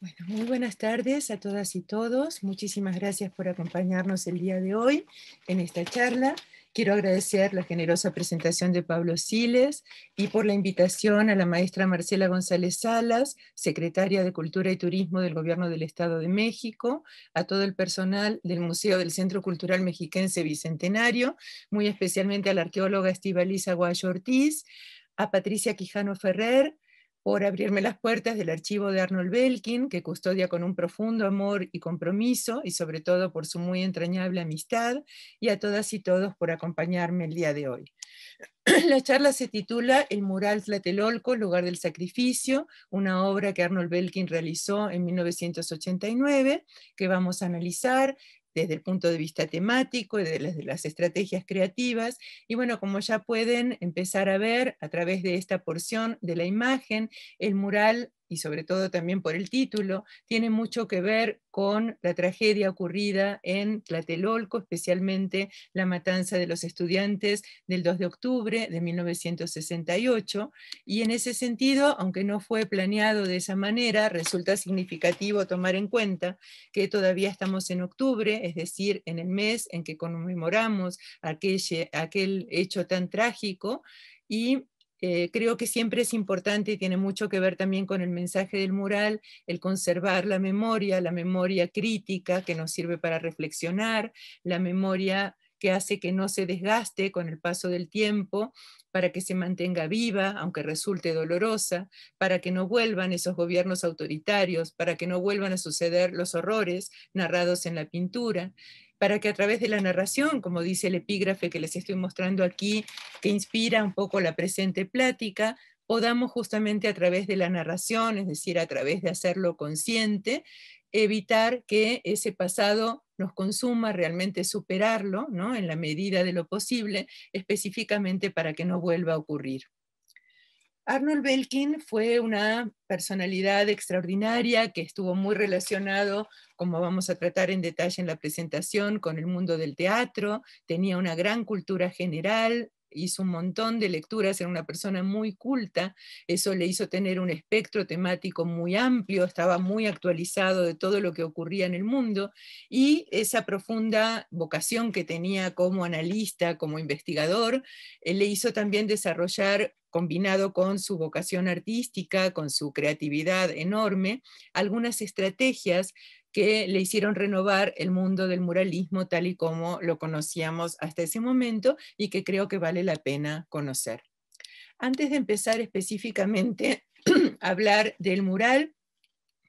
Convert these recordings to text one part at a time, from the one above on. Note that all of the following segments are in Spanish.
Bueno, muy buenas tardes a todas y todos. Muchísimas gracias por acompañarnos el día de hoy en esta charla. Quiero agradecer la generosa presentación de Pablo Siles y por la invitación a la maestra Marcela González Salas, secretaria de Cultura y Turismo del Gobierno del Estado de México, a todo el personal del Museo del Centro Cultural Mexiquense Bicentenario, muy especialmente a la arqueóloga Estibaliza Guayo Ortiz, a Patricia Quijano Ferrer, por abrirme las puertas del archivo de Arnold Belkin, que custodia con un profundo amor y compromiso, y sobre todo por su muy entrañable amistad, y a todas y todos por acompañarme el día de hoy. La charla se titula El mural Tlatelolco, lugar del sacrificio, una obra que Arnold Belkin realizó en 1989, que vamos a analizar desde el punto de vista temático y de las, las, estrategias creativas. Y bueno, como ya pueden empezar a ver a través de esta porción de la imagen, el mural y sobre todo también por el título, tiene mucho que ver con la tragedia ocurrida en Tlatelolco, especialmente la matanza de los estudiantes del 2 de octubre de 1968. Y en ese sentido, aunque no fue planeado de esa manera, resulta significativo tomar en cuenta que todavía estamos en octubre, es decir, en el mes en que conmemoramos aquel, aquel hecho tan trágico y eh, creo que siempre es importante y tiene mucho que ver también con el mensaje del mural, el conservar la memoria, la memoria crítica que nos sirve para reflexionar, la memoria que hace que no se desgaste con el paso del tiempo, para que se mantenga viva, aunque resulte dolorosa, para que no vuelvan esos gobiernos autoritarios, para que no vuelvan a suceder los horrores narrados en la pintura para que a través de la narración, como dice el epígrafe que les estoy mostrando aquí, que inspira un poco la presente plática, podamos justamente a través de la narración, es decir, a través de hacerlo consciente, evitar que ese pasado nos consuma, realmente superarlo, ¿no? En la medida de lo posible, específicamente para que no vuelva a ocurrir. Arnold Belkin fue una personalidad extraordinaria que estuvo muy relacionado, como vamos a tratar en detalle en la presentación, con el mundo del teatro, tenía una gran cultura general, hizo un montón de lecturas, era una persona muy culta, eso le hizo tener un espectro temático muy amplio, estaba muy actualizado de todo lo que ocurría en el mundo y esa profunda vocación que tenía como analista, como investigador, eh, le hizo también desarrollar combinado con su vocación artística, con su creatividad enorme, algunas estrategias que le hicieron renovar el mundo del muralismo tal y como lo conocíamos hasta ese momento y que creo que vale la pena conocer. Antes de empezar específicamente a hablar del mural,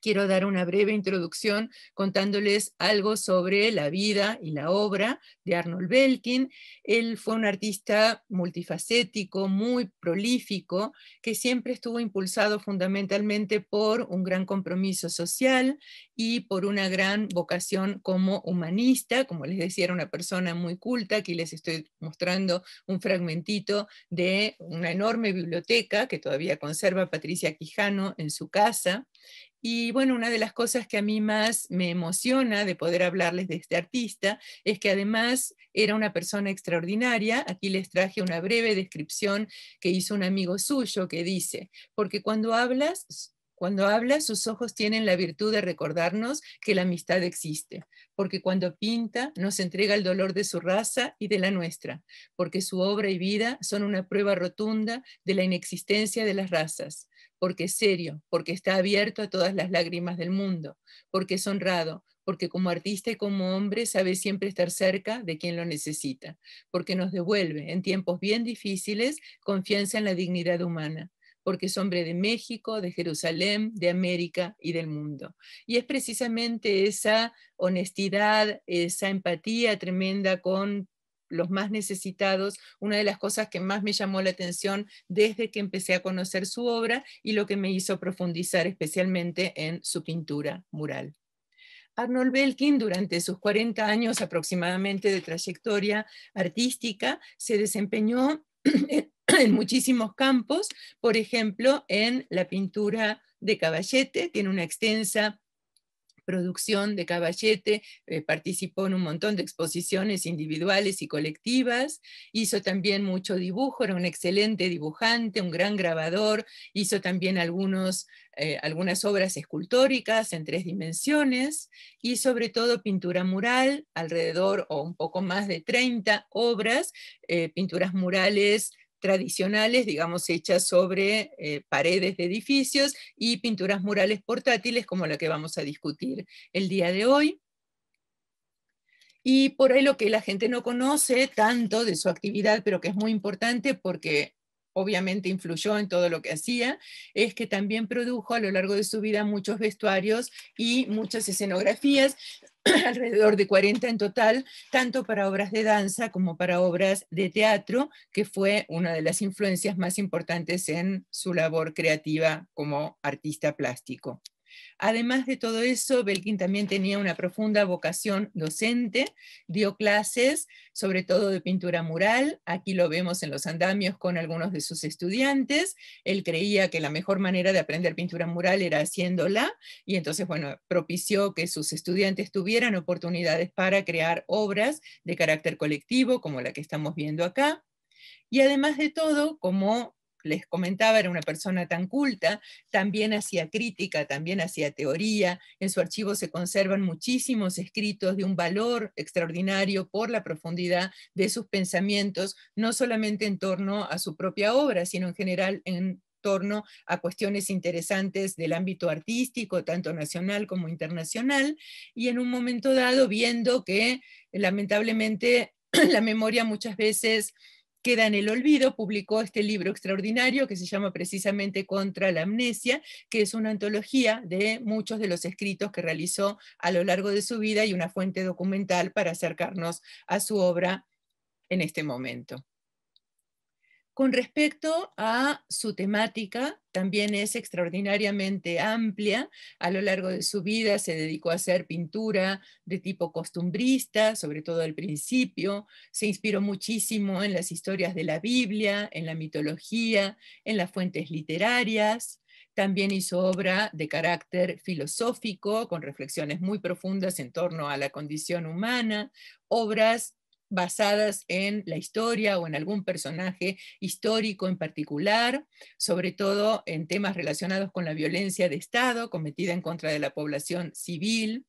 quiero dar una breve introducción contándoles algo sobre la vida y la obra de Arnold Belkin. Él fue un artista multifacético, muy prolífico, que siempre estuvo impulsado fundamentalmente por un gran compromiso social y por una gran vocación como humanista, como les decía, era una persona muy culta, aquí les estoy mostrando un fragmentito de una enorme biblioteca que todavía conserva Patricia Quijano en su casa, y bueno, una de las cosas que a mí más me emociona de poder hablarles de este artista es que además era una persona extraordinaria. Aquí les traje una breve descripción que hizo un amigo suyo que dice, porque cuando hablas cuando habla, sus ojos tienen la virtud de recordarnos que la amistad existe, porque cuando pinta nos entrega el dolor de su raza y de la nuestra, porque su obra y vida son una prueba rotunda de la inexistencia de las razas, porque es serio, porque está abierto a todas las lágrimas del mundo, porque es honrado, porque como artista y como hombre sabe siempre estar cerca de quien lo necesita, porque nos devuelve en tiempos bien difíciles confianza en la dignidad humana, porque es hombre de México, de Jerusalén, de América y del mundo. Y es precisamente esa honestidad, esa empatía tremenda con los más necesitados, una de las cosas que más me llamó la atención desde que empecé a conocer su obra y lo que me hizo profundizar especialmente en su pintura mural. Arnold Belkin, durante sus 40 años aproximadamente de trayectoria artística, se desempeñó en muchísimos campos, por ejemplo, en la pintura de Caballete, tiene una extensa producción de Caballete, eh, participó en un montón de exposiciones individuales y colectivas, hizo también mucho dibujo, era un excelente dibujante, un gran grabador, hizo también algunos, eh, algunas obras escultóricas en tres dimensiones y sobre todo pintura mural, alrededor o un poco más de 30 obras, eh, pinturas murales tradicionales, digamos, hechas sobre eh, paredes de edificios y pinturas murales portátiles como la que vamos a discutir el día de hoy. Y por ahí lo que la gente no conoce tanto de su actividad, pero que es muy importante porque obviamente influyó en todo lo que hacía, es que también produjo a lo largo de su vida muchos vestuarios y muchas escenografías, alrededor de 40 en total, tanto para obras de danza como para obras de teatro, que fue una de las influencias más importantes en su labor creativa como artista plástico. Además de todo eso, Belkin también tenía una profunda vocación docente, dio clases, sobre todo de pintura mural, aquí lo vemos en los andamios con algunos de sus estudiantes, él creía que la mejor manera de aprender pintura mural era haciéndola, y entonces, bueno, propició que sus estudiantes tuvieran oportunidades para crear obras de carácter colectivo, como la que estamos viendo acá. Y además de todo, como les comentaba, era una persona tan culta, también hacía crítica, también hacía teoría. En su archivo se conservan muchísimos escritos de un valor extraordinario por la profundidad de sus pensamientos, no solamente en torno a su propia obra, sino en general en torno a cuestiones interesantes del ámbito artístico, tanto nacional como internacional, y en un momento dado viendo que lamentablemente la memoria muchas veces queda en el olvido, publicó este libro extraordinario que se llama precisamente Contra la Amnesia, que es una antología de muchos de los escritos que realizó a lo largo de su vida y una fuente documental para acercarnos a su obra en este momento con respecto a su temática, también es extraordinariamente amplia. A lo largo de su vida se dedicó a hacer pintura de tipo costumbrista, sobre todo al principio. Se inspiró muchísimo en las historias de la Biblia, en la mitología, en las fuentes literarias. También hizo obra de carácter filosófico, con reflexiones muy profundas en torno a la condición humana, obras basadas en la historia o en algún personaje histórico en particular, sobre todo en temas relacionados con la violencia de Estado cometida en contra de la población civil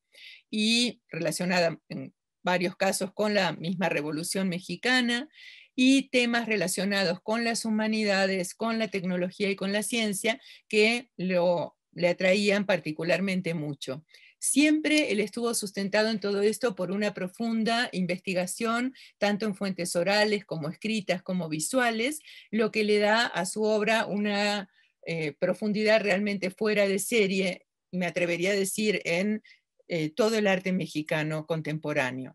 y relacionada en varios casos con la misma Revolución Mexicana y temas relacionados con las humanidades, con la tecnología y con la ciencia que lo, le atraían particularmente mucho. Siempre él estuvo sustentado en todo esto por una profunda investigación, tanto en fuentes orales como escritas, como visuales, lo que le da a su obra una eh, profundidad realmente fuera de serie, me atrevería a decir, en eh, todo el arte mexicano contemporáneo.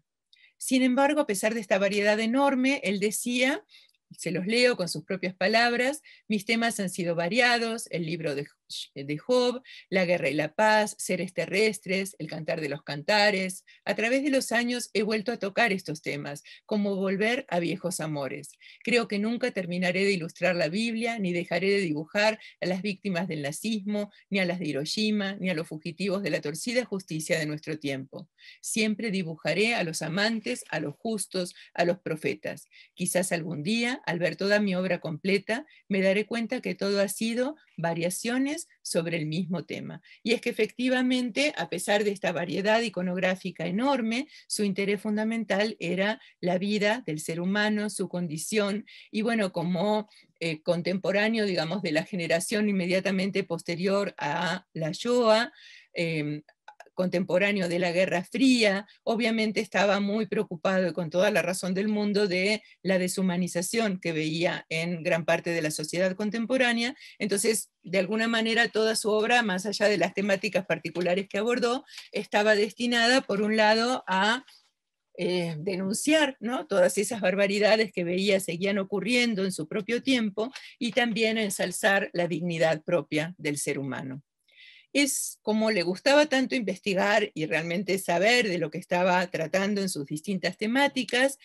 Sin embargo, a pesar de esta variedad enorme, él decía se los leo con sus propias palabras, mis temas han sido variados, el libro de eh, de Job, La guerra y la paz, Seres terrestres, El cantar de los cantares. A través de los años he vuelto a tocar estos temas, como volver a viejos amores. Creo que nunca terminaré de ilustrar la Biblia, ni dejaré de dibujar a las víctimas del nazismo, ni a las de Hiroshima, ni a los fugitivos de la torcida justicia de nuestro tiempo. Siempre dibujaré a los amantes, a los justos, a los profetas. Quizás algún día, al ver toda mi obra completa, me daré cuenta que todo ha sido variaciones sobre el mismo tema. Y es que efectivamente, a pesar de esta variedad iconográfica enorme, su interés fundamental era la vida del ser humano, su condición, y bueno, como eh, contemporáneo, digamos, de la generación inmediatamente posterior a la Shoah, em, contemporáneo de la Guerra Fría, obviamente estaba muy preocupado y con toda la razón del mundo de la deshumanización que veía en gran parte de la sociedad contemporánea. Entonces, de alguna manera, toda su obra, más allá de las temáticas particulares que abordó, estaba destinada, por un lado, a eh, denunciar ¿no? todas esas barbaridades que veía seguían ocurriendo en su propio tiempo y también ensalzar la dignidad propia del ser humano es como le gustaba tanto investigar y realmente saber de lo que estaba tratando en sus distintas temáticas,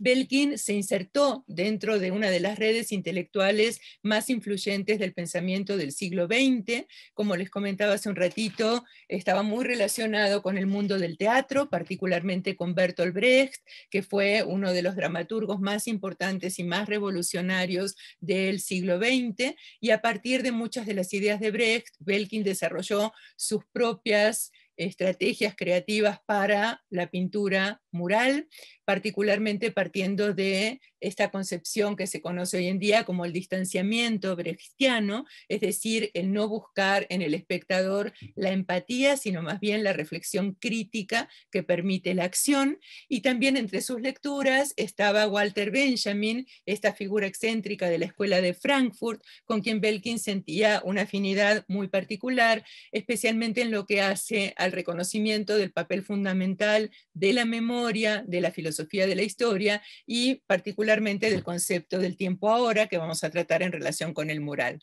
Belkin se insertó dentro de una de las redes intelectuales más influyentes del pensamiento del siglo XX. Como les comentaba hace un ratito, estaba muy relacionado con el mundo del teatro, particularmente con Bertolt Brecht, que fue uno de los dramaturgos más importantes y más revolucionarios del siglo XX. Y a partir de muchas de las ideas de Brecht, Belkin desarrolló sus propias estrategias creativas para la pintura mural, particularmente partiendo de esta concepción que se conoce hoy en día como el distanciamiento brechtiano, es decir, el no buscar en el espectador la empatía, sino más bien la reflexión crítica que permite la acción. Y también entre sus lecturas estaba Walter Benjamin, esta figura excéntrica de la Escuela de Frankfurt, con quien Belkin sentía una afinidad muy particular, especialmente en lo que hace a al reconocimiento del papel fundamental de la memoria, de la filosofía de la historia y particularmente del concepto del tiempo ahora que vamos a tratar en relación con el mural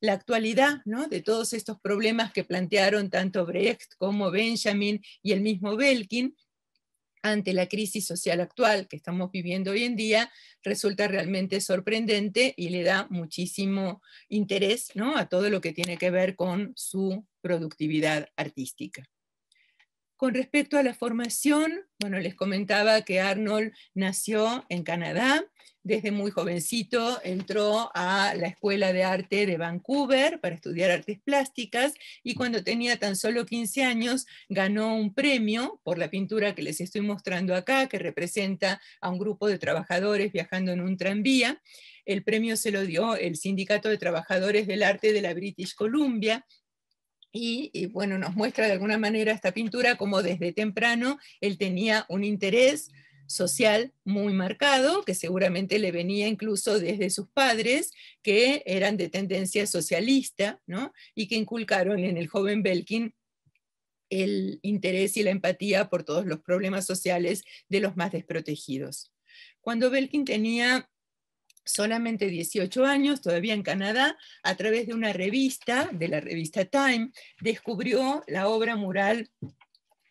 la actualidad ¿no? de todos estos problemas que plantearon tanto Brecht como Benjamin y el mismo Belkin, ante la crisis social actual que estamos viviendo hoy en día resulta realmente sorprendente y le da muchísimo interés ¿no? a todo lo que tiene que ver con su productividad artística. Con respecto a la formación, bueno, les comentaba que Arnold nació en Canadá, desde muy jovencito entró a la Escuela de Arte de Vancouver para estudiar artes plásticas y cuando tenía tan solo 15 años ganó un premio por la pintura que les estoy mostrando acá, que representa a un grupo de trabajadores viajando en un tranvía. El premio se lo dio el Sindicato de Trabajadores del Arte de la British Columbia y, bueno, nos muestra de alguna manera esta pintura como desde temprano él tenía un interés social muy marcado, que seguramente le venía incluso desde sus padres, que eran de tendencia socialista, ¿no? y que inculcaron en el joven Belkin el interés y la empatía por todos los problemas sociales de los más desprotegidos. Cuando Belkin tenía solamente 18 años, todavía en Canadá, a través de una revista, de la revista Time, descubrió la obra mural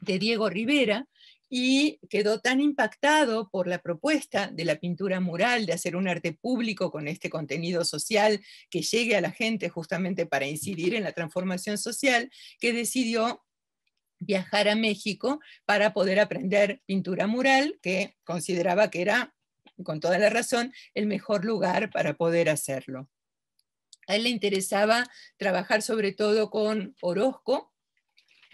de Diego Rivera y quedó tan impactado por la propuesta de la pintura mural, de hacer un arte público con este contenido social que llegue a la gente justamente para incidir en la transformación social, que decidió viajar a México para poder aprender pintura mural, que consideraba que era con toda la razón, el mejor lugar para poder hacerlo. A él le interesaba trabajar sobre todo con Orozco,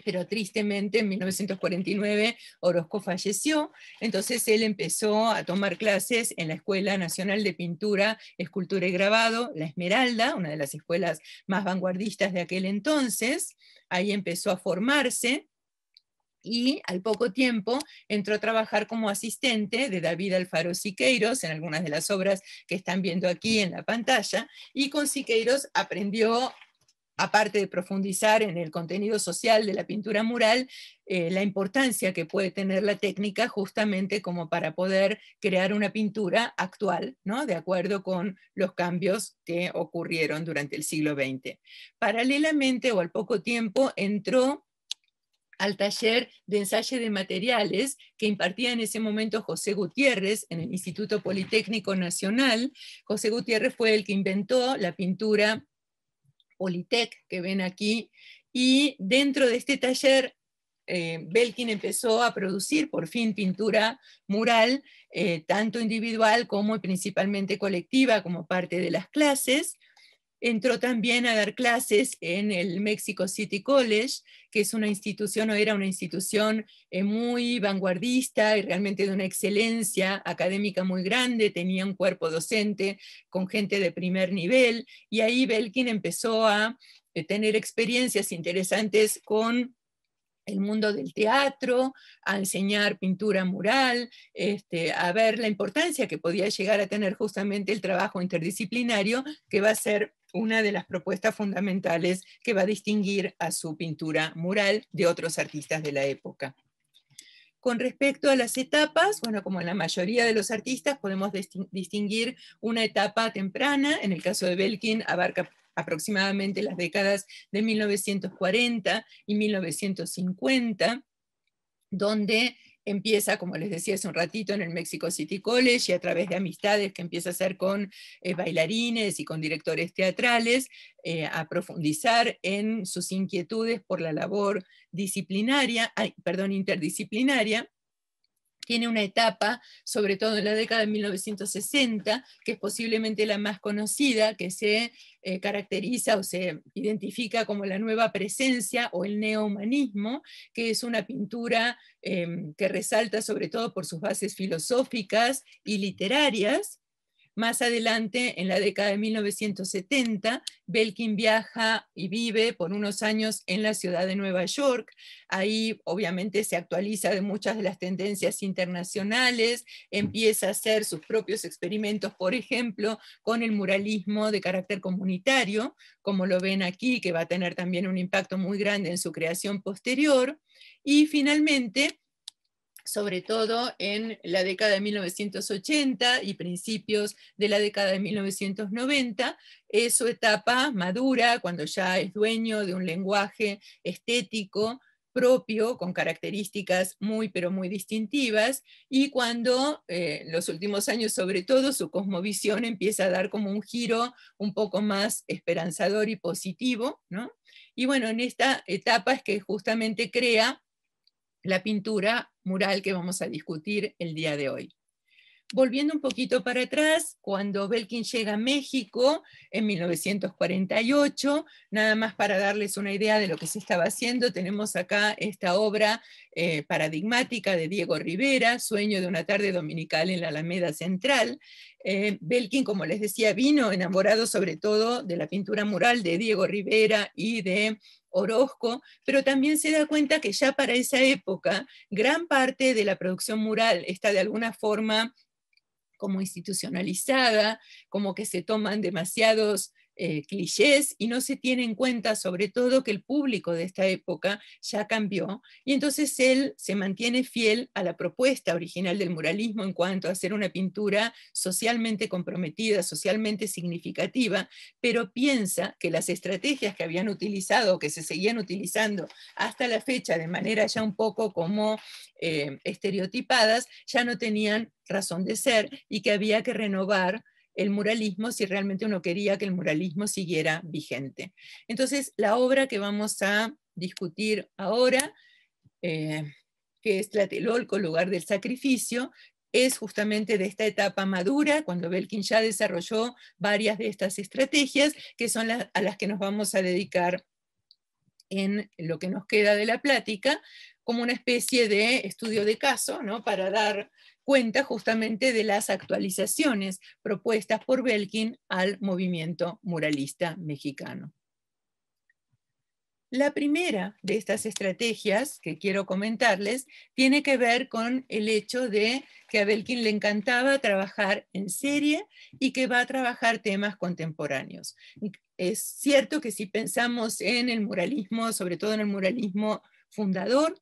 pero tristemente en 1949 Orozco falleció, entonces él empezó a tomar clases en la Escuela Nacional de Pintura, Escultura y Grabado, La Esmeralda, una de las escuelas más vanguardistas de aquel entonces, ahí empezó a formarse y al poco tiempo entró a trabajar como asistente de David Alfaro Siqueiros en algunas de las obras que están viendo aquí en la pantalla, y con Siqueiros aprendió aparte de profundizar en el contenido social de la pintura mural, eh, la importancia que puede tener la técnica justamente como para poder crear una pintura actual, ¿no? de acuerdo con los cambios que ocurrieron durante el siglo XX. Paralelamente o al poco tiempo entró al taller de ensayo de materiales que impartía en ese momento José Gutiérrez en el Instituto Politécnico Nacional. José Gutiérrez fue el que inventó la pintura Politec que ven aquí y dentro de este taller eh, Belkin empezó a producir por fin pintura mural, eh, tanto individual como principalmente colectiva, como parte de las clases entró también a dar clases en el Mexico City College, que es una institución o era una institución eh, muy vanguardista y realmente de una excelencia académica muy grande, tenía un cuerpo docente con gente de primer nivel y ahí Belkin empezó a eh, tener experiencias interesantes con el mundo del teatro, a enseñar pintura mural, este, a ver la importancia que podía llegar a tener justamente el trabajo interdisciplinario, que va a ser una de las propuestas fundamentales que va a distinguir a su pintura mural de otros artistas de la época. Con respecto a las etapas, bueno, como en la mayoría de los artistas, podemos distinguir una etapa temprana, en el caso de Belkin abarca aproximadamente las décadas de 1940 y 1950, donde empieza, como les decía hace un ratito, en el Mexico City College y a través de amistades que empieza a hacer con eh, bailarines y con directores teatrales, eh, a profundizar en sus inquietudes por la labor disciplinaria, perdón, interdisciplinaria, tiene una etapa, sobre todo en la década de 1960, que es posiblemente la más conocida, que se eh, caracteriza o se identifica como la nueva presencia o el neohumanismo, que es una pintura em, que resalta sobre todo por sus bases filosóficas y literarias, más adelante, en la década de 1970, Belkin viaja y vive por unos años en la ciudad de Nueva York. Ahí obviamente se actualiza de muchas de las tendencias internacionales, empieza a hacer sus propios experimentos, por ejemplo, con el muralismo de carácter comunitario, como lo ven aquí, que va a tener también un impacto muy grande en su creación posterior. Y finalmente, sobre todo en la década de 1980 y principios de la década de 1990, es su etapa madura, cuando ya es dueño de un lenguaje estético propio, con características muy, pero muy distintivas, y cuando eh, en los últimos años, sobre todo, su cosmovisión empieza a dar como un giro un poco más esperanzador y positivo, ¿no? Y bueno, en esta etapa es que justamente crea la pintura mural que vamos a discutir el día de hoy. Volviendo un poquito para atrás, cuando Belkin llega a México en 1948, nada más para darles una idea de lo que se estaba haciendo, tenemos acá esta obra eh, paradigmática de Diego Rivera, Sueño de una tarde dominical en la Alameda Central. Eh, Belkin, como les decía, vino enamorado sobre todo de la pintura mural de Diego Rivera y de Orozco, pero también se da cuenta que ya para esa época gran parte de la producción mural está de alguna forma como institucionalizada, como que se toman demasiados eh, clichés y no se tiene en cuenta sobre todo que el público de esta época ya cambió y entonces él se mantiene fiel a la propuesta original del muralismo en cuanto a hacer una pintura socialmente comprometida, socialmente significativa, pero piensa que las estrategias que habían utilizado, o que se seguían utilizando hasta la fecha de manera ya un poco como eh, estereotipadas, ya no tenían razón de ser y que había que renovar el muralismo si realmente uno quería que el muralismo siguiera vigente. Entonces, la obra que vamos a discutir ahora, eh, que es Tlatelolco, lugar del sacrificio, es justamente de esta etapa madura, cuando Belkin ya desarrolló varias de estas estrategias, que son a las que nos vamos a dedicar en lo que nos queda de la plática, como una especie de estudio de caso, ¿no? para dar cuenta justamente de las actualizaciones propuestas por Belkin al movimiento muralista mexicano. La primera de estas estrategias que quiero comentarles tiene que ver con el hecho de que a Belkin le encantaba trabajar en serie y que va a trabajar temas contemporáneos. Es cierto que si pensamos en el muralismo, sobre todo en el muralismo fundador,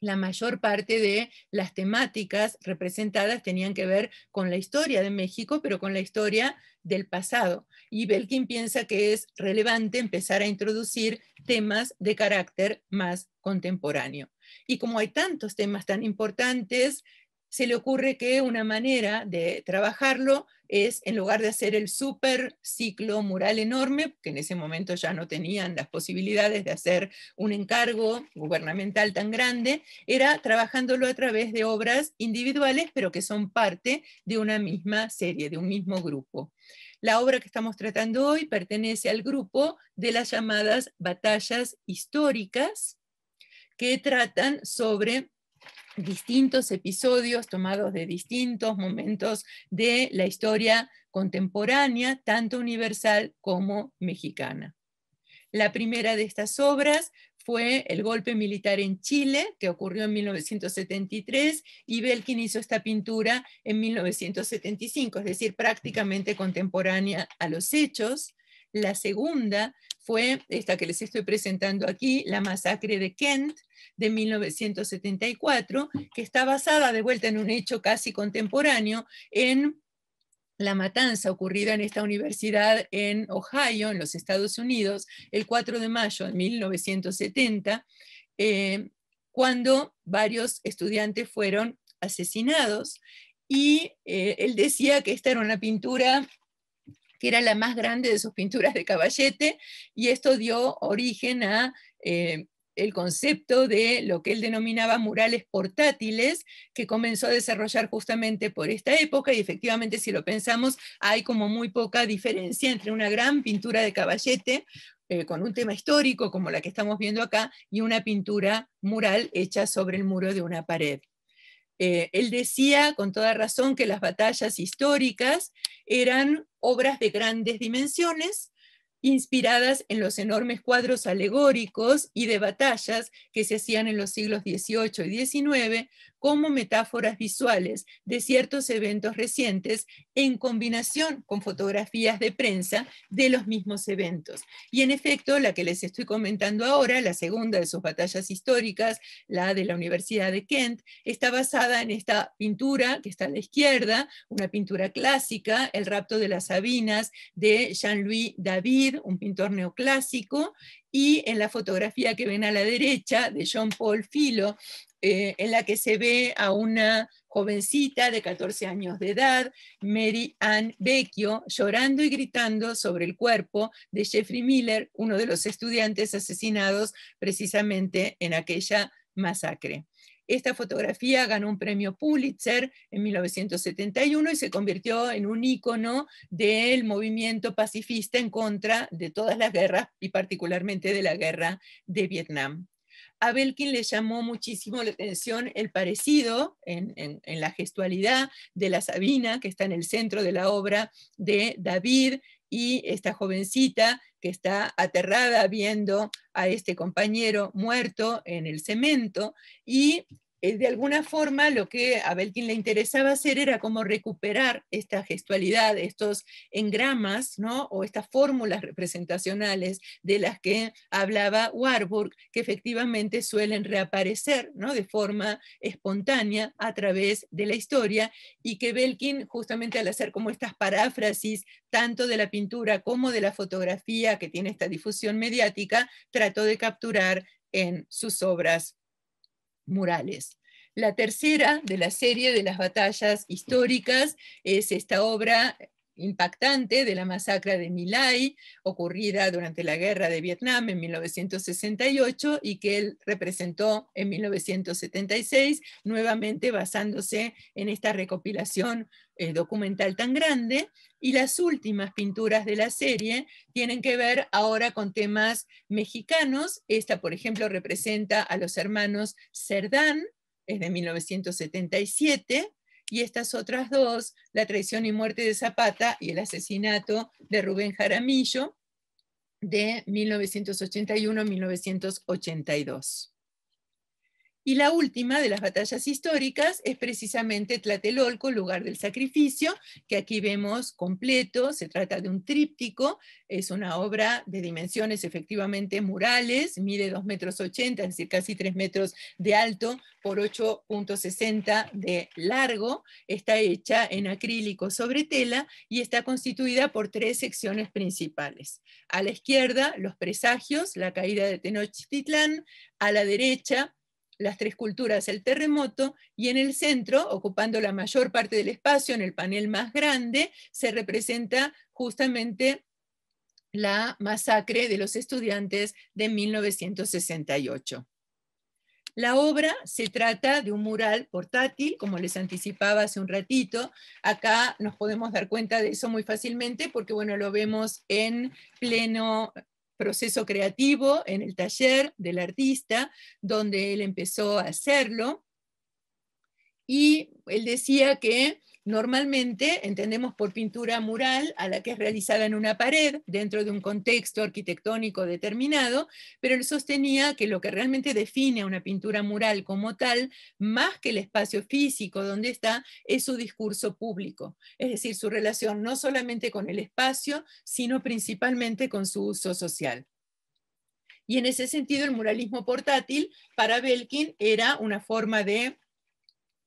la mayor parte de las temáticas representadas tenían que ver con la historia de México, pero con la historia del pasado. Y Belkin piensa que es relevante empezar a introducir temas de carácter más contemporáneo. Y como hay tantos temas tan importantes, se le ocurre que una manera de trabajarlo es, en lugar de hacer el super ciclo mural enorme, que en ese momento ya no tenían las posibilidades de hacer un encargo gubernamental tan grande, era trabajándolo a través de obras individuales, pero que son parte de una misma serie, de un mismo grupo. La obra que estamos tratando hoy pertenece al grupo de las llamadas batallas históricas, que tratan sobre distintos episodios tomados de distintos momentos de la historia contemporánea, tanto universal como mexicana. La primera de estas obras fue el golpe militar en Chile, que ocurrió en 1973, y Belkin hizo esta pintura en 1975, es decir, prácticamente contemporánea a los hechos. La segunda fue esta que les estoy presentando aquí, la masacre de Kent de 1974, que está basada de vuelta en un hecho casi contemporáneo en la matanza ocurrida en esta universidad en Ohio, en los Estados Unidos, el 4 de mayo de 1970, eh, cuando varios estudiantes fueron asesinados y eh, él decía que esta era una pintura que era la más grande de sus pinturas de caballete, y esto dio origen a eh, el concepto de lo que él denominaba murales portátiles, que comenzó a desarrollar justamente por esta época, y efectivamente si lo pensamos, hay como muy poca diferencia entre una gran pintura de caballete, eh, con un tema histórico como la que estamos viendo acá, y una pintura mural hecha sobre el muro de una pared. Eh, él decía con toda razón que las batallas históricas eran obras de grandes dimensiones, inspiradas en los enormes cuadros alegóricos y de batallas que se hacían en los siglos XVIII y XIX, como metáforas visuales de ciertos eventos recientes en combinación con fotografías de prensa de los mismos eventos. Y en efecto, la que les estoy comentando ahora, la segunda de sus batallas históricas, la de la Universidad de Kent, está basada en esta pintura que está a la izquierda, una pintura clásica, El rapto de las Sabinas, de Jean-Louis David, un pintor neoclásico, y en la fotografía que ven a la derecha de Jean-Paul Filo, eh, en la que se ve a una jovencita de 14 años de edad, Mary Ann Vecchio, llorando y gritando sobre el cuerpo de Jeffrey Miller, uno de los estudiantes asesinados precisamente en aquella masacre. Esta fotografía ganó un premio Pulitzer en 1971 y se convirtió en un icono del movimiento pacifista en contra de todas las guerras y particularmente de la guerra de Vietnam. A Belkin le llamó muchísimo la atención el parecido en, en, la gestualidad de la Sabina, que está en el centro de la obra de David, y esta jovencita que está aterrada viendo a este compañero muerto en el cemento, y de alguna forma lo que a Belkin le interesaba hacer era cómo recuperar esta gestualidad, estos engramas, ¿no? O estas fórmulas representacionales de las que hablaba Warburg, que efectivamente suelen reaparecer, ¿no? De forma espontánea a través de la historia y que Belkin, justamente al hacer como estas paráfrasis, tanto de la pintura como de la fotografía que tiene esta difusión mediática, trató de capturar en sus obras murales. La tercera de la serie de las batallas históricas es esta obra impactante de la masacre de My Lai, ocurrida durante la guerra de Vietnam en 1968 y que él representó en 1976, nuevamente basándose en esta recopilación eh, documental tan grande. Y las últimas pinturas de la serie tienen que ver ahora con temas mexicanos. Esta, por ejemplo, representa a los hermanos Cerdán, es de 1977 y estas otras dos, la traición y muerte de Zapata y el asesinato de Rubén Jaramillo de 1981-1982. Y la última de las batallas históricas es precisamente Tlatelolco, lugar del sacrificio, que aquí vemos completo, se trata de un tríptico, es una obra de dimensiones efectivamente murales, mide 2,80 metros es decir, casi 3 metros de alto por 8.60 de largo, está hecha en acrílico sobre tela y está constituida por tres secciones principales. A la izquierda, los presagios, la caída de Tenochtitlán, a la derecha, las tres culturas el terremoto y en el centro, ocupando la mayor parte del espacio, en el panel más grande, se representa justamente la masacre de los estudiantes de 1968. La obra se trata de un mural portátil, como les anticipaba hace un ratito. Acá nos podemos dar cuenta de eso muy fácilmente porque bueno, lo vemos en pleno proceso creativo en el taller del artista, donde él empezó a hacerlo. Y él decía que Normalmente entendemos por pintura mural a la que es realizada en una pared dentro de un contexto arquitectónico determinado, pero él sostenía que lo que realmente define a una pintura mural como tal, más que el espacio físico donde está, es su discurso público, es decir, su relación no solamente con el espacio, sino principalmente con su uso social. Y en ese sentido, el muralismo portátil para Belkin era una forma de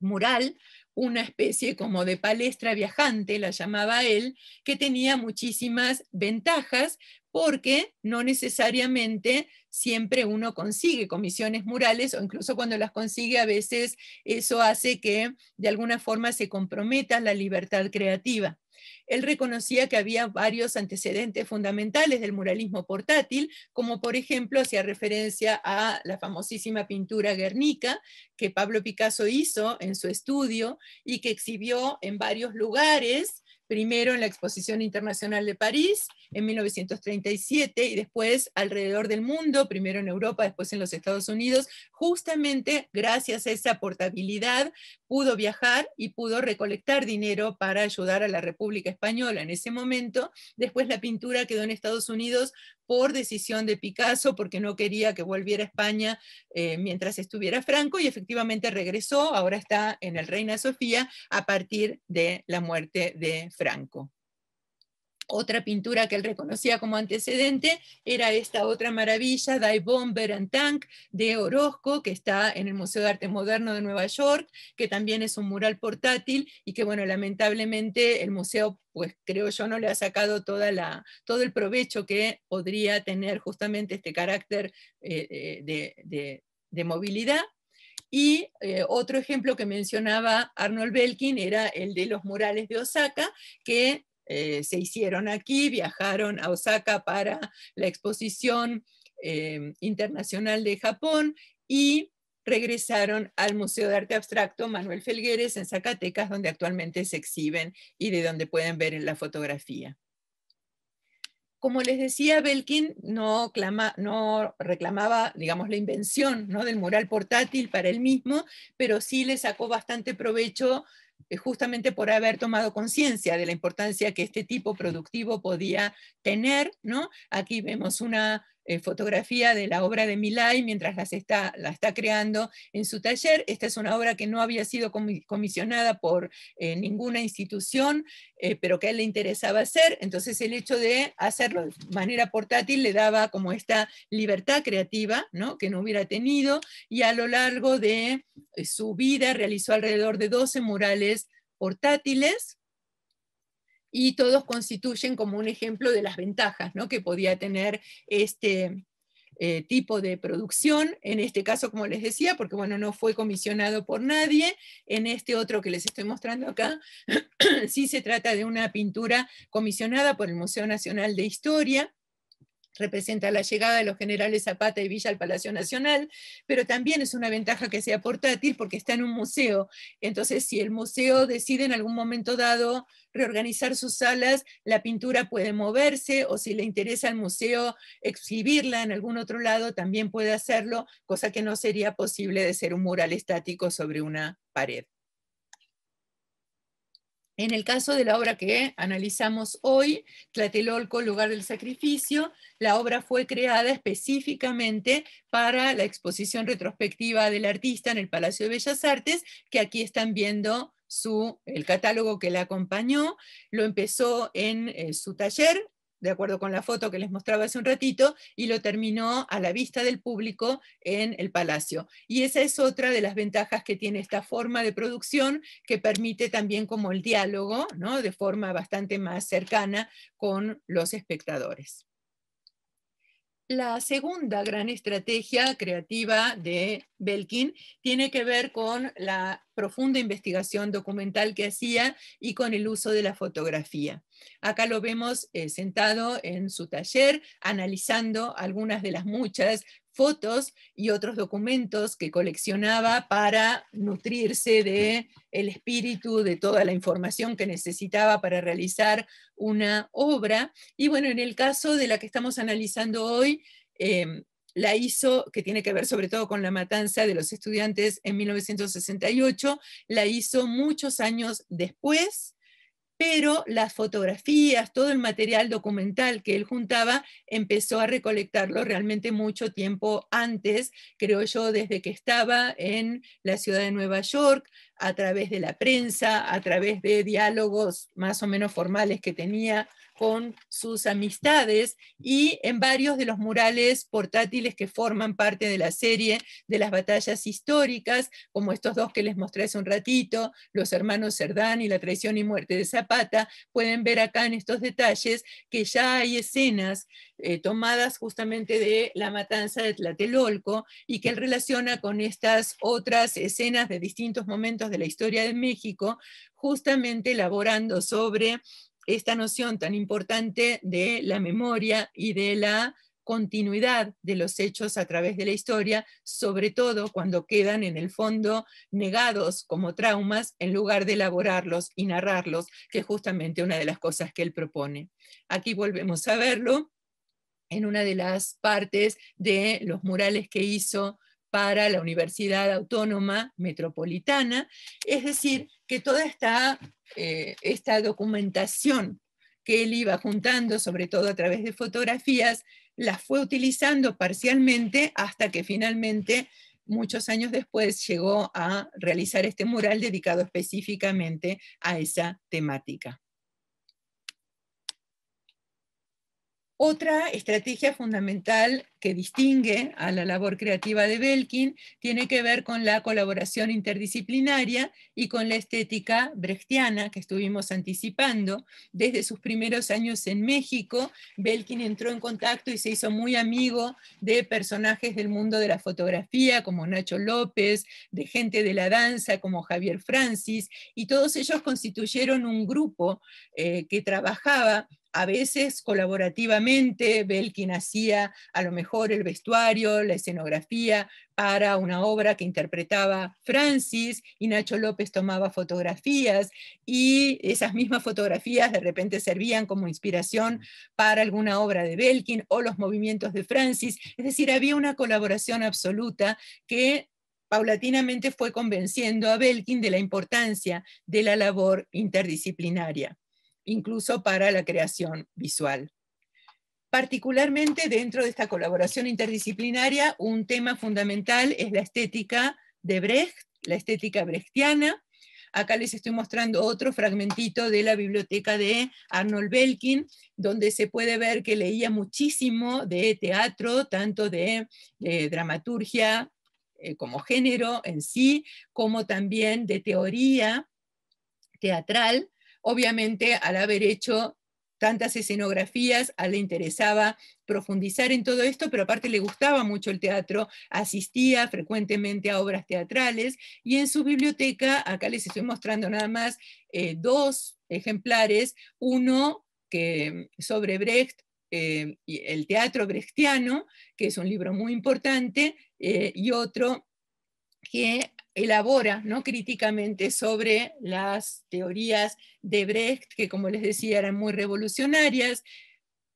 mural una especie como de palestra viajante, la llamaba él, que tenía muchísimas ventajas porque no necesariamente siempre uno consigue comisiones murales o incluso cuando las consigue a veces eso hace que de alguna forma se comprometa la libertad creativa. Él reconocía que había varios antecedentes fundamentales del muralismo portátil, como por ejemplo hacía referencia a la famosísima pintura Guernica que Pablo Picasso hizo en su estudio y que exhibió en varios lugares primero en la Exposición Internacional de París en 1937 y después alrededor del mundo, primero en Europa, después en los Estados Unidos, justamente gracias a esa portabilidad pudo viajar y pudo recolectar dinero para ayudar a la República Española en ese momento. Después la pintura quedó en Estados Unidos por decisión de Picasso, porque no quería que volviera a España eh, mientras estuviera Franco, y efectivamente regresó, ahora está en el Reina Sofía a partir de la muerte de Franco. Otra pintura que él reconocía como antecedente era esta otra maravilla, Die Bomber and Tank, de Orozco, que está en el Museo de Arte Moderno de Nueva York, que también es un mural portátil y que, bueno, lamentablemente el museo, pues creo yo, no le ha sacado toda la, todo el provecho que podría tener justamente este carácter eh, eh, de, de, movilidad. Y eh, otro ejemplo que mencionaba Arnold Belkin era el de los murales de Osaka, que eh, se hicieron aquí, viajaron a Osaka para la exposición eh, internacional de Japón y regresaron al Museo de Arte Abstracto Manuel Felgueres en Zacatecas, donde actualmente se exhiben y de donde pueden ver en la fotografía. Como les decía, Belkin no, no reclamaba, digamos, la invención ¿no? del mural portátil para él mismo, pero sí le sacó bastante provecho eh, justamente por haber tomado conciencia de la importancia que este tipo productivo podía tener, ¿no? Aquí vemos una eh, fotografía de la obra de Milay mientras las está, la está creando en su taller. Esta es una obra que no había sido comisionada por eh, ninguna institución, eh, pero que a él le interesaba hacer. Entonces el hecho de hacerlo de manera portátil le daba como esta libertad creativa que no hubiera tenido y a lo largo de su vida realizó alrededor de 12 murales portátiles y todos constituyen como un ejemplo de las ventajas ¿no? que podía tener este eh, tipo de producción, en este caso, como les decía, porque bueno, no fue comisionado por nadie, en este otro que les estoy mostrando acá, sí se trata de una pintura comisionada por el Museo Nacional de Historia, representa la llegada de los generales Zapata y Villa al Palacio Nacional, pero también es una ventaja que sea portátil porque está en un museo. Entonces, si el museo decide en algún momento dado reorganizar sus salas, la pintura puede moverse o si le interesa al museo exhibirla en algún otro lado, también puede hacerlo, cosa que no sería posible de ser un mural estático sobre una pared. En el caso de la obra que analizamos hoy, Tlatelolco, lugar del sacrificio, la obra fue creada específicamente para la exposición retrospectiva del artista en el Palacio de Bellas Artes, que aquí están viendo su, el catálogo que la acompañó. Lo empezó en eh, su taller de acuerdo con la foto que les mostraba hace un ratito, y lo terminó a la vista del público en el Palacio. Y esa es otra de las ventajas que tiene esta forma de producción, que permite también como el diálogo, ¿no? de forma bastante más cercana con los espectadores. La segunda gran estrategia creativa de Belkin tiene que ver con la profunda investigación documental que hacía y con el uso de la fotografía. Acá lo vemos eh, sentado en su taller analizando algunas de las muchas fotos y otros documentos que coleccionaba para nutrirse de el espíritu de toda la información que necesitaba para realizar una obra y bueno en el caso de la que estamos analizando hoy eh, la hizo, que tiene que ver sobre todo con la matanza de los estudiantes en 1968, la hizo muchos años después, pero las fotografías, todo el material documental que él juntaba, empezó a recolectarlo realmente mucho tiempo antes, creo yo, desde que estaba en la ciudad de Nueva York, a través de la prensa, a través de diálogos más o menos formales que tenía con sus amistades y en varios de los murales portátiles que forman parte de la serie de las batallas históricas, como estos dos que les mostré hace un ratito, los hermanos Cerdán y la traición y muerte de Zapata, pueden ver acá en estos detalles que ya hay escenas eh, tomadas justamente de la matanza de Tlatelolco y que él relaciona con estas otras escenas de distintos momentos de la historia de México, justamente elaborando sobre esta noción tan importante de la memoria y de la continuidad de los hechos a través de la historia, sobre todo cuando quedan en el fondo negados como traumas en lugar de elaborarlos y narrarlos, que es justamente una de las cosas que él propone. Aquí volvemos a verlo en una de las partes de los murales que hizo para la Universidad Autónoma Metropolitana, es decir, que toda eh, esta, documentación que él iba juntando, sobre todo a través de fotografías, la fue utilizando parcialmente hasta que finalmente, muchos años después, llegó a realizar este mural dedicado específicamente a esa temática. Otra estrategia fundamental que distingue a la labor creativa de Belkin tiene que ver con la colaboración interdisciplinaria y con la estética brechtiana que estuvimos anticipando. Desde sus primeros años en México, Belkin entró en contacto y se hizo muy amigo de personajes del mundo de la fotografía como Nacho López, de gente de la danza como Javier Francis, y todos ellos constituyeron un grupo eh, que trabajaba a veces colaborativamente, Belkin hacía a lo mejor el vestuario, la escenografía para una obra que interpretaba Francis y Nacho López tomaba fotografías y esas mismas fotografías de repente servían como inspiración para alguna obra de Belkin o los movimientos de Francis. Es decir, había una colaboración absoluta que paulatinamente fue convenciendo a Belkin de la importancia de la labor interdisciplinaria incluso para la creación visual. Particularmente dentro de esta colaboración interdisciplinaria, un tema fundamental es la estética de Brecht, la estética brechtiana. Acá les estoy mostrando otro fragmentito de la biblioteca de Arnold Belkin, donde se puede ver que leía muchísimo de teatro, tanto de, eh, dramaturgia eh, como género en sí, como también de teoría teatral, Obviamente, al haber hecho tantas escenografías, a le interesaba profundizar en todo esto, pero aparte le gustaba mucho el teatro, asistía frecuentemente a obras teatrales y en su biblioteca, acá les estoy mostrando nada más eh, dos ejemplares, uno que sobre Brecht, eh, el teatro brechtiano, que es un libro muy importante, eh, y otro que elabora ¿no? críticamente sobre las teorías de Brecht, que como les decía eran muy revolucionarias,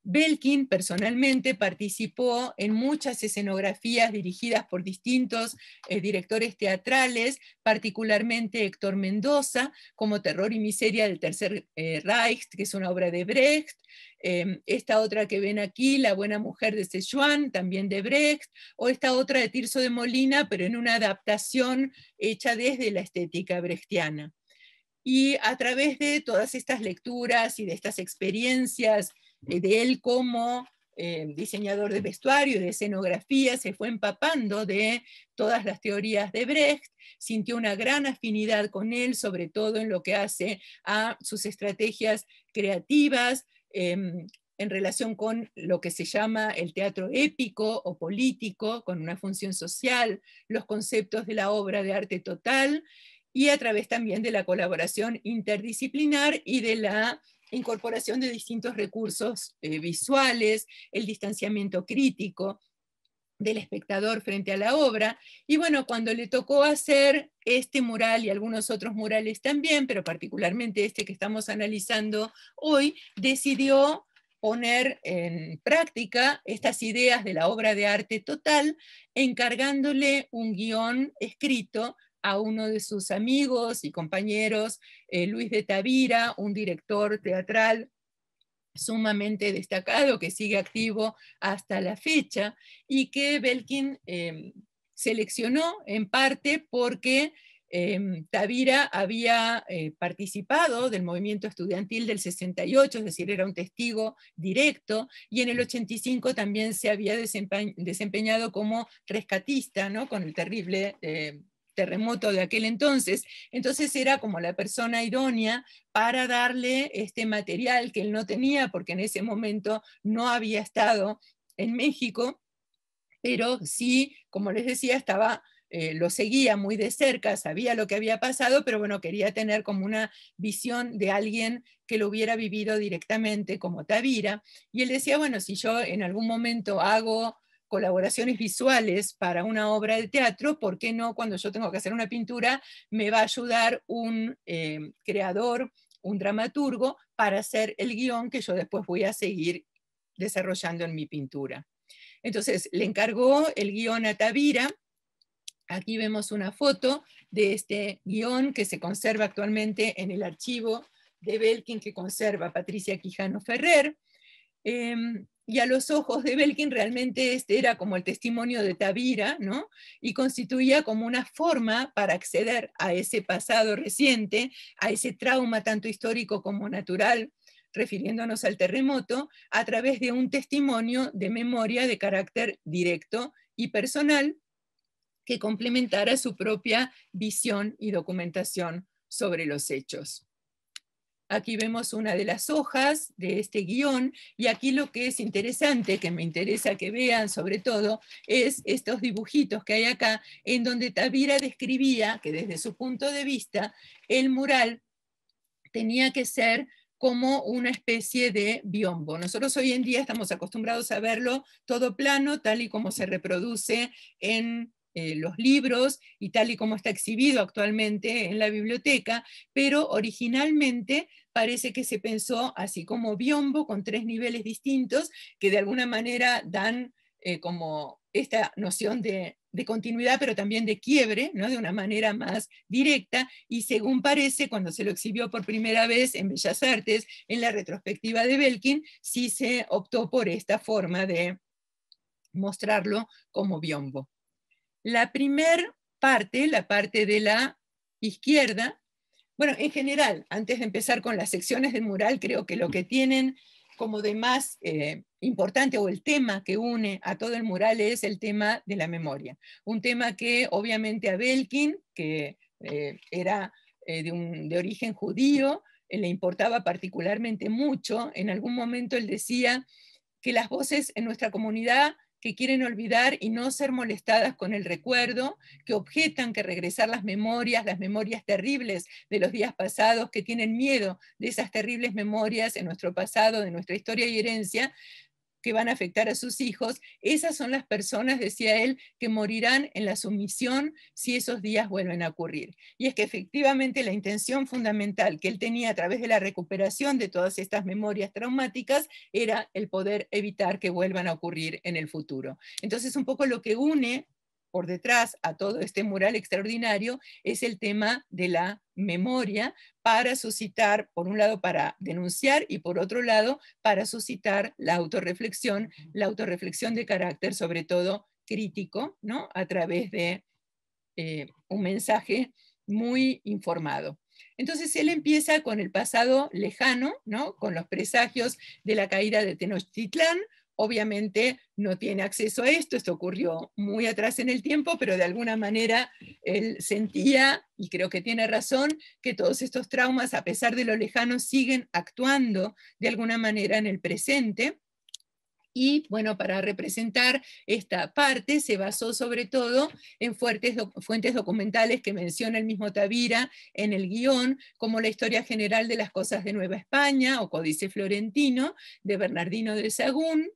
Belkin personalmente participó en muchas escenografías dirigidas por distintos eh, directores teatrales, particularmente Héctor Mendoza, como Terror y Miseria del Tercer eh, Reich, que es una obra de Brecht, em, esta otra que ven aquí, La Buena Mujer de Sechuan, también de Brecht, o esta otra de Tirso de Molina, pero en una adaptación hecha desde la estética brechtiana. Y a través de todas estas lecturas y de estas experiencias, eh, de él como eh, diseñador de vestuario, y de escenografía, se fue empapando de todas las teorías de Brecht, sintió una gran afinidad con él, sobre todo en lo que hace a sus estrategias creativas. Em, en relación con lo que se llama el teatro épico o político, con una función social, los conceptos de la obra de arte total, y a través también de la colaboración interdisciplinar y de la incorporación de distintos recursos eh, visuales, el distanciamiento crítico del espectador frente a la obra. Y bueno, cuando le tocó hacer este mural y algunos otros murales también, pero particularmente este que estamos analizando hoy, decidió poner en práctica estas ideas de la obra de arte total, encargándole un guión escrito a uno de sus amigos y compañeros, eh, Luis de Tavira, un director teatral sumamente destacado que sigue activo hasta la fecha y que Belkin eh, seleccionó en parte porque eh, Tavira había participado del movimiento estudiantil del 68, es decir, era un testigo directo, y en el 85 también se había desempeñado como rescatista, ¿no? con el terrible terremoto de aquel entonces. Entonces era como la persona idónea para darle este material que él no tenía, porque en ese momento no había estado en México, pero sí, como les decía, estaba eh, lo seguía muy de cerca, sabía lo que había pasado, pero bueno, quería tener como una visión de alguien que lo hubiera vivido directamente como Tavira. Y él decía, bueno, si yo en algún momento hago colaboraciones visuales para una obra de teatro, ¿por qué no cuando yo tengo que hacer una pintura me va a ayudar un eh, creador, un dramaturgo, para hacer el guión que yo después voy a seguir desarrollando en mi pintura? Entonces, le encargó el guión a Tavira. Aquí vemos una foto de este guión que se conserva actualmente en el archivo de Belkin que conserva Patricia Quijano Ferrer. Em, y a los ojos de Belkin realmente este era como el testimonio de Tavira, ¿no? Y constituía como una forma para acceder a ese pasado reciente, a ese trauma tanto histórico como natural, refiriéndonos al terremoto, a través de un testimonio de memoria de carácter directo y personal que complementara su propia visión y documentación sobre los hechos. Aquí vemos una de las hojas de este guión y aquí lo que es interesante, que me interesa que vean sobre todo, es estos dibujitos que hay acá, en donde Tavira describía que desde su punto de vista el mural tenía que ser como una especie de biombo. Nosotros hoy en día estamos acostumbrados a verlo todo plano, tal y como se reproduce en eh, los libros y tal y como está exhibido actualmente en la biblioteca, pero originalmente parece que se pensó así como biombo con tres niveles distintos que de alguna manera dan eh, como esta noción de, continuidad, pero también de quiebre, ¿no? de una manera más directa, y según parece, cuando se lo exhibió por primera vez en Bellas Artes, en la retrospectiva de Belkin, sí se optó por esta forma de mostrarlo como biombo. La primera parte, la parte de la izquierda, bueno, en general, antes de empezar con las secciones del mural, creo que lo que tienen como de más eh, importante o el tema que une a todo el mural es el tema de la memoria. Un tema que obviamente a Belkin, que eh, era eh, de, origen judío, le importaba particularmente mucho. En algún momento él decía que las voces en nuestra comunidad que quieren olvidar y no ser molestadas con el recuerdo, que objetan que regresar las memorias, las memorias terribles de los días pasados, que tienen miedo de esas terribles memorias en nuestro pasado, de nuestra historia y herencia, que van a afectar a sus hijos, esas son las personas, decía él, que morirán en la sumisión si esos días vuelven a ocurrir. Y es que efectivamente la intención fundamental que él tenía a través de la recuperación de todas estas memorias traumáticas era el poder evitar que vuelvan a ocurrir en el futuro. Entonces, un poco lo que une por detrás a todo este mural extraordinario es el tema de la memoria para suscitar, por un lado, para denunciar y por otro lado, para suscitar la autorreflexión, la autorreflexión de carácter, sobre todo crítico, ¿no? a través de eh, un mensaje muy informado. Entonces él empieza con el pasado lejano, ¿no? con los presagios de la caída de Tenochtitlán, obviamente no tiene acceso a esto, esto ocurrió muy atrás en el tiempo, pero de alguna manera él sentía, y creo que tiene razón, que todos estos traumas, a pesar de lo lejano, siguen actuando de alguna manera en el presente. Y bueno, para representar esta parte se basó sobre todo en fuertes fuentes documentales que menciona el mismo Tavira en el guión, como la historia general de las cosas de Nueva España o Códice Florentino de Bernardino de Sagún,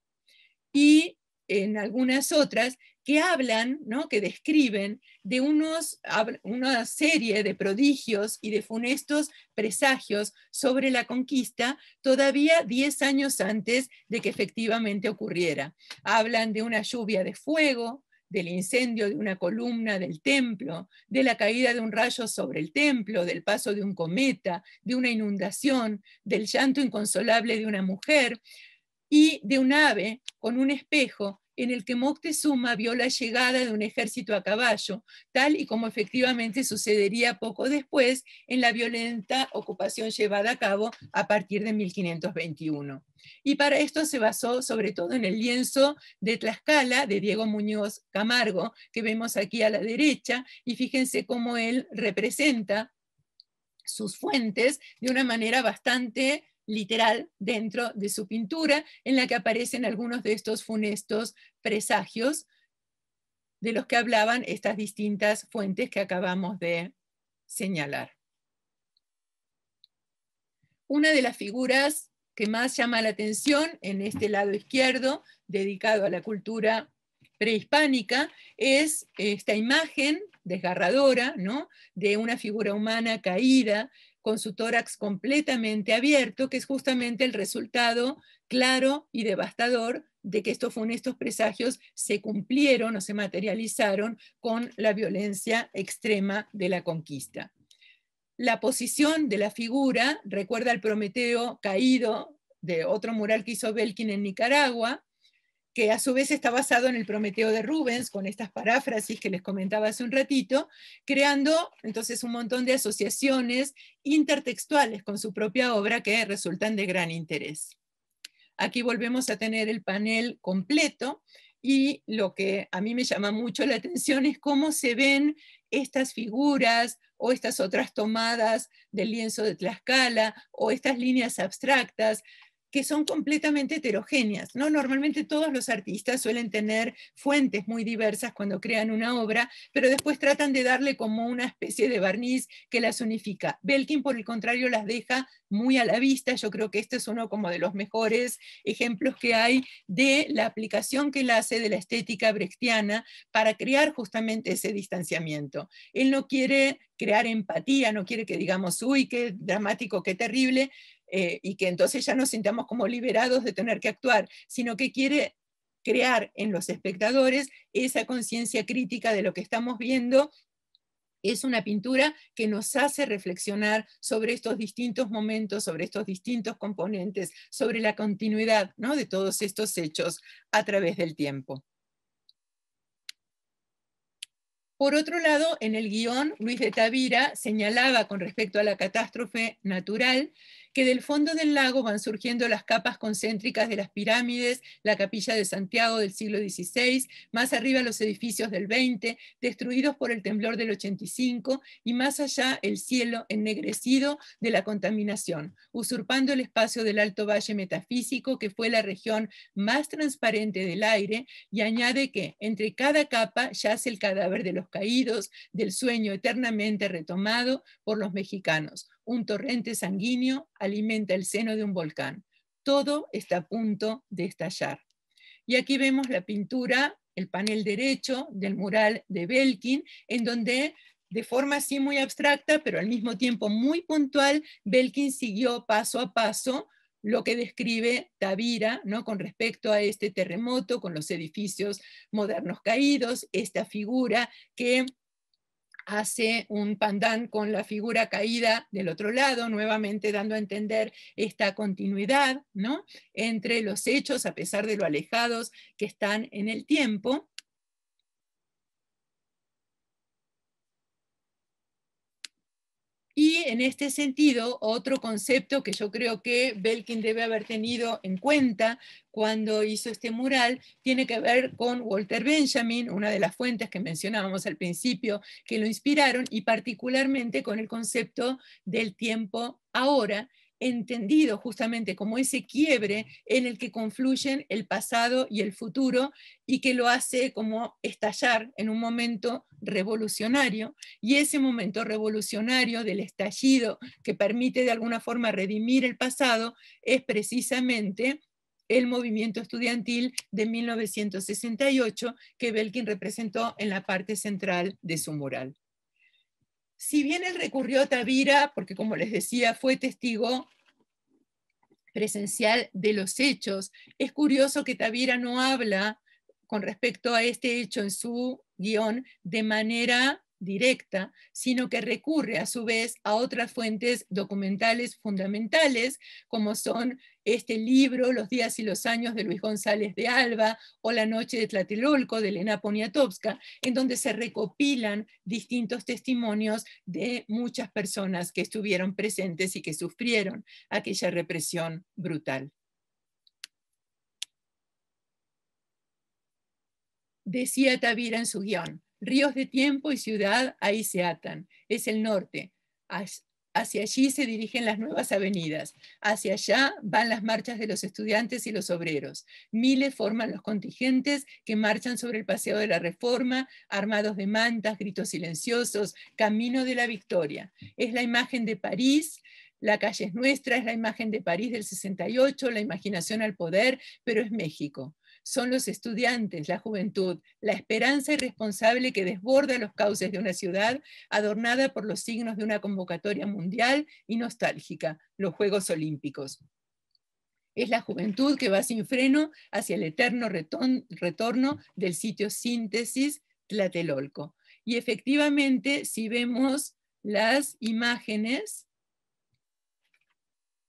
y en algunas otras que hablan, ¿no? que describen de unos, una serie de prodigios y de funestos presagios sobre la conquista todavía 10 años antes de que efectivamente ocurriera. Hablan de una lluvia de fuego, del incendio de una columna del templo, de la caída de un rayo sobre el templo, del paso de un cometa, de una inundación, del llanto inconsolable de una mujer y de un ave con un espejo en el que Moctezuma vio la llegada de un ejército a caballo, tal y como efectivamente sucedería poco después en la violenta ocupación llevada a cabo a partir de 1521. Y para esto se basó sobre todo en el lienzo de Tlaxcala de Diego Muñoz Camargo, que vemos aquí a la derecha, y fíjense cómo él representa sus fuentes de una manera bastante literal dentro de su pintura, en la que aparecen algunos de estos funestos presagios de los que hablaban estas distintas fuentes que acabamos de señalar. Una de las figuras que más llama la atención en este lado izquierdo, dedicado a la cultura prehispánica, es esta imagen desgarradora ¿no? de una figura humana caída con su tórax completamente abierto, que es justamente el resultado claro y devastador de que estos funestos presagios se cumplieron o se materializaron con la violencia extrema de la conquista. La posición de la figura recuerda al Prometeo caído de otro mural que hizo Belkin en Nicaragua, que a su vez está basado en el Prometeo de Rubens, con estas paráfrasis que les comentaba hace un ratito, creando entonces un montón de asociaciones intertextuales con su propia obra que resultan de gran interés. Aquí volvemos a tener el panel completo y lo que a mí me llama mucho la atención es cómo se ven estas figuras o estas otras tomadas del lienzo de Tlaxcala o estas líneas abstractas que son completamente heterogéneas. ¿no? Normalmente todos los artistas suelen tener fuentes muy diversas cuando crean una obra, pero después tratan de darle como una especie de barniz que las unifica. Belkin, por el contrario, las deja muy a la vista. Yo creo que este es uno como de los mejores ejemplos que hay de la aplicación que él hace de la estética brechtiana para crear justamente ese distanciamiento. Él no quiere crear empatía, no quiere que digamos, uy, qué dramático, qué terrible, eh, y que entonces ya nos sintamos como liberados de tener que actuar, sino que quiere crear en los espectadores esa conciencia crítica de lo que estamos viendo es una pintura que nos hace reflexionar sobre estos distintos momentos, sobre estos distintos componentes, sobre la continuidad de todos estos hechos a través del tiempo. Por otro lado, en el guión, Luis de Tavira señalaba con respecto a la catástrofe natural que del fondo del lago van surgiendo las capas concéntricas de las pirámides, la capilla de Santiago del siglo XVI, más arriba los edificios del XX, destruidos por el temblor del 85, y más allá el cielo ennegrecido de la contaminación, usurpando el espacio del alto valle metafísico que fue la región más transparente del aire, y añade que entre cada capa yace el cadáver de los caídos, del sueño eternamente retomado por los mexicanos un torrente sanguíneo alimenta el seno de un volcán. Todo está a punto de estallar. Y aquí vemos la pintura, el panel derecho del mural de Belkin, en donde de forma así muy abstracta, pero al mismo tiempo muy puntual, Belkin siguió paso a paso lo que describe Tavira ¿no? con respecto a este terremoto, con los edificios modernos caídos, esta figura que hace un pandán con la figura caída del otro lado, nuevamente dando a entender esta continuidad ¿no? entre los hechos, a pesar de lo alejados que están en el tiempo. en este sentido, otro concepto que yo creo que Belkin debe haber tenido en cuenta cuando hizo este mural tiene que ver con Walter Benjamin, una de las fuentes que mencionábamos al principio que lo inspiraron, y particularmente con el concepto del tiempo ahora, entendido justamente como ese quiebre en el que confluyen el pasado y el futuro y que lo hace como estallar en un momento revolucionario y ese momento revolucionario del estallido que permite de alguna forma redimir el pasado es precisamente el movimiento estudiantil de 1968 que Belkin representó en la parte central de su mural. Si bien él recurrió a Tavira, porque como les decía, fue testigo presencial de los hechos, es curioso que Tavira no habla con respecto a este hecho en su guión de manera directa, sino que recurre a su vez a otras fuentes documentales fundamentales, como son este libro, Los días y los años de Luis González de Alba, o La noche de Tlatelolco de Elena Poniatowska, en donde se recopilan distintos testimonios de muchas personas que estuvieron presentes y que sufrieron aquella represión brutal. Decía Tavira en su guión, Ríos de tiempo y ciudad ahí se atan. Es el norte. Hacia allí se dirigen las nuevas avenidas. Hacia allá van las marchas de los estudiantes y los obreros. Miles forman los contingentes que marchan sobre el Paseo de la Reforma, armados de mantas, gritos silenciosos, camino de la victoria. Es la imagen de París, la calle es nuestra, es la imagen de París del 68, la imaginación al poder, pero es México son los estudiantes, la juventud, la esperanza irresponsable que desborda los cauces de una ciudad adornada por los signos de una convocatoria mundial y nostálgica, los Juegos Olímpicos. Es la juventud que va sin freno hacia el eterno retorno del sitio síntesis Tlatelolco. Y efectivamente, si vemos las imágenes,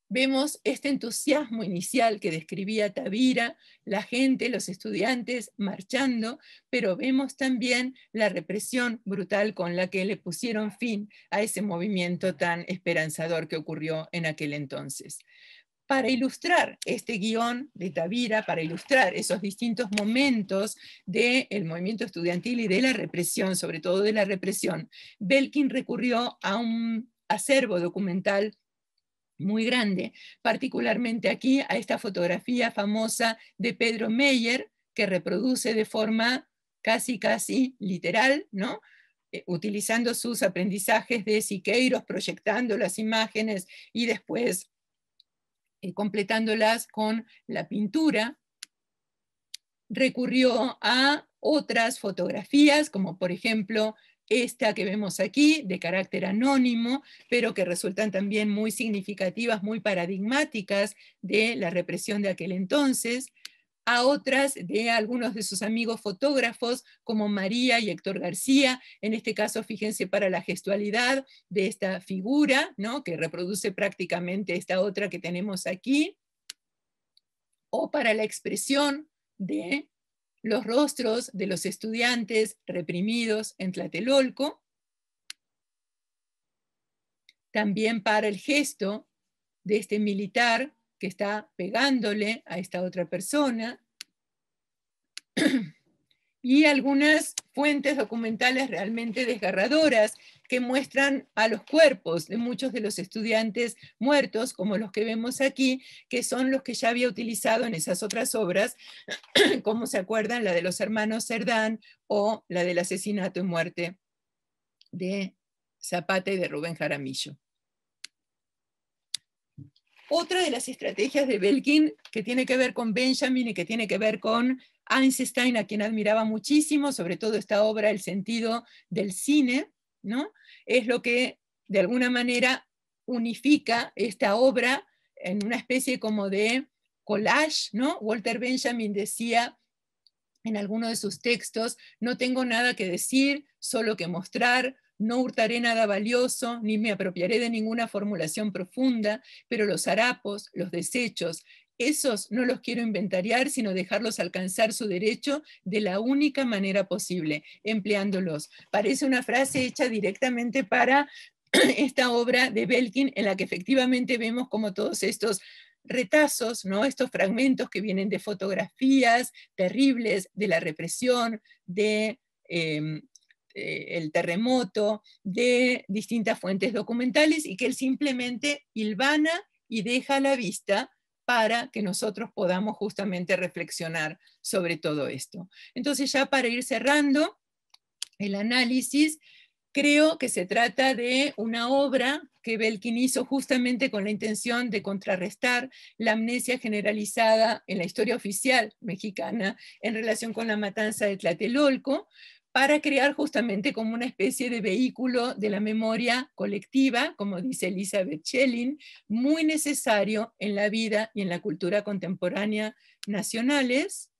vemos este entusiasmo inicial que describía Tavira, la gente, los estudiantes marchando, pero vemos también la represión brutal con la que le pusieron fin a ese movimiento tan esperanzador que ocurrió en aquel entonces. Para ilustrar este guión de Tavira, para ilustrar esos distintos momentos del movimiento estudiantil y de la represión, sobre todo de la represión, Belkin recurrió a un acervo documental muy grande, particularmente aquí a esta fotografía famosa de Pedro Meyer, que reproduce de forma casi, casi literal, ¿no? Eh, utilizando sus aprendizajes de Siqueiros, proyectando las imágenes y después eh, completándolas con la pintura, recurrió a otras fotografías, como por ejemplo esta que vemos aquí, de carácter anónimo, pero que resultan también muy significativas, muy paradigmáticas de la represión de aquel entonces, a otras de algunos de sus amigos fotógrafos, como María y Héctor García, en este caso, fíjense para la gestualidad de esta figura, ¿no? que reproduce prácticamente esta otra que tenemos aquí, o para la expresión de los rostros de los estudiantes reprimidos en Tlatelolco, también para el gesto de este militar que está pegándole a esta otra persona. y algunas fuentes documentales realmente desgarradoras que muestran a los cuerpos de muchos de los estudiantes muertos, como los que vemos aquí, que son los que ya había utilizado en esas otras obras, como se acuerdan, la de los hermanos Cerdán o la del asesinato y muerte de Zapata y de Rubén Jaramillo. Otra de las estrategias de Belkin que tiene que ver con Benjamin y que tiene que ver con Einstein, a quien admiraba muchísimo, sobre todo esta obra, El sentido del cine, ¿no? es lo que de alguna manera unifica esta obra en una especie como de collage. ¿no? Walter Benjamin decía en alguno de sus textos, no tengo nada que decir, solo que mostrar, no hurtaré nada valioso, ni me apropiaré de ninguna formulación profunda, pero los harapos, los desechos, esos no los quiero inventariar, sino dejarlos alcanzar su derecho de la única manera posible, empleándolos. Parece una frase hecha directamente para esta obra de Belkin, en la que efectivamente vemos como todos estos retazos, ¿no? estos fragmentos que vienen de fotografías terribles, de la represión, de... Em, eh, el terremoto, de distintas fuentes documentales y que él simplemente hilvana y deja a la vista para que nosotros podamos justamente reflexionar sobre todo esto. Entonces ya para ir cerrando el análisis, creo que se trata de una obra que Belkin hizo justamente con la intención de contrarrestar la amnesia generalizada en la historia oficial mexicana en relación con la matanza de Tlatelolco, para crear justamente como una especie de vehículo de la memoria colectiva, como dice Elizabeth Schelling, muy necesario en la vida y en la cultura contemporánea nacionales,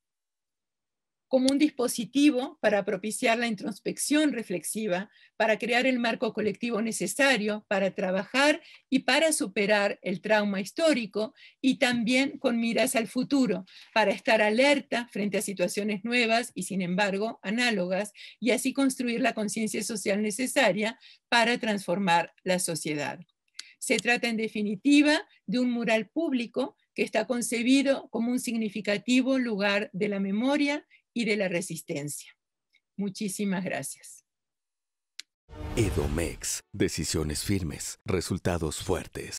como un dispositivo para propiciar la introspección reflexiva, para crear el marco colectivo necesario para trabajar y para superar el trauma histórico y también con miras al futuro, para estar alerta frente a situaciones nuevas y sin embargo análogas y así construir la conciencia social necesaria para transformar la sociedad. Se trata en definitiva de un mural público que está concebido como un significativo lugar de la memoria y de la resistencia. Muchísimas gracias. Edomex, decisiones firmes, resultados fuertes.